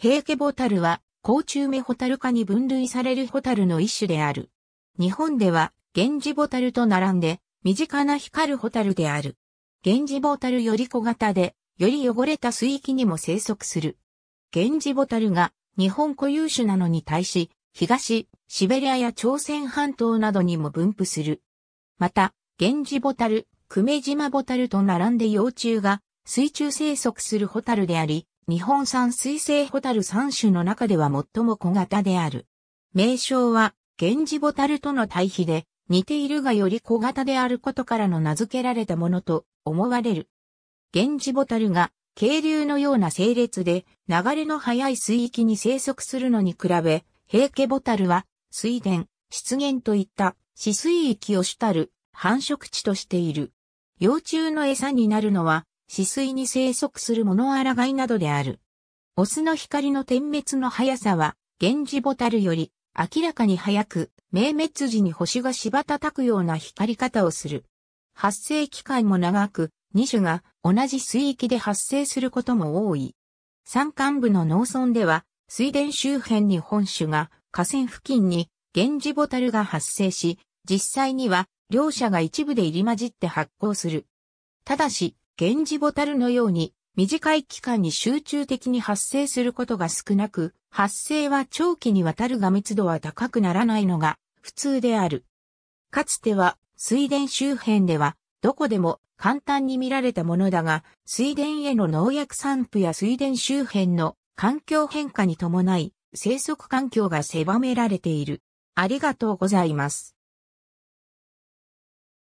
平家ボタルは、甲虫目ホタル科に分類されるホタルの一種である。日本では、源氏ボタルと並んで、身近な光るホタルである。源氏ボタルより小型で、より汚れた水域にも生息する。源氏ボタルが日本固有種なのに対し、東、シベリアや朝鮮半島などにも分布する。また、源氏ボタル、久米島ボタルと並んで幼虫が水中生息するホタルであり、日本産水生ホタル3種の中では最も小型である。名称は、源氏ボタルとの対比で、似ているがより小型であることからの名付けられたものと思われる。源氏ボタルが、渓流のような整列で、流れの速い水域に生息するのに比べ、平家ボタルは、水田、湿原といった死水域を主たる繁殖地としている。幼虫の餌になるのは死水に生息するモノアラガイなどである。オスの光の点滅の速さは、源氏ボタルより明らかに早く、明滅時に星が柴叩くような光り方をする。発生期間も長く、2種が同じ水域で発生することも多い。山間部の農村では、水田周辺に本種が、河川付近に、源氏ボタルが発生し、実際には、両者が一部で入り混じって発光する。ただし、源氏ボタルのように短い期間に集中的に発生することが少なく、発生は長期にわたるが密度は高くならないのが普通である。かつては水田周辺ではどこでも簡単に見られたものだが、水田への農薬散布や水田周辺の環境変化に伴い、生息環境が狭められている。ありがとうございます。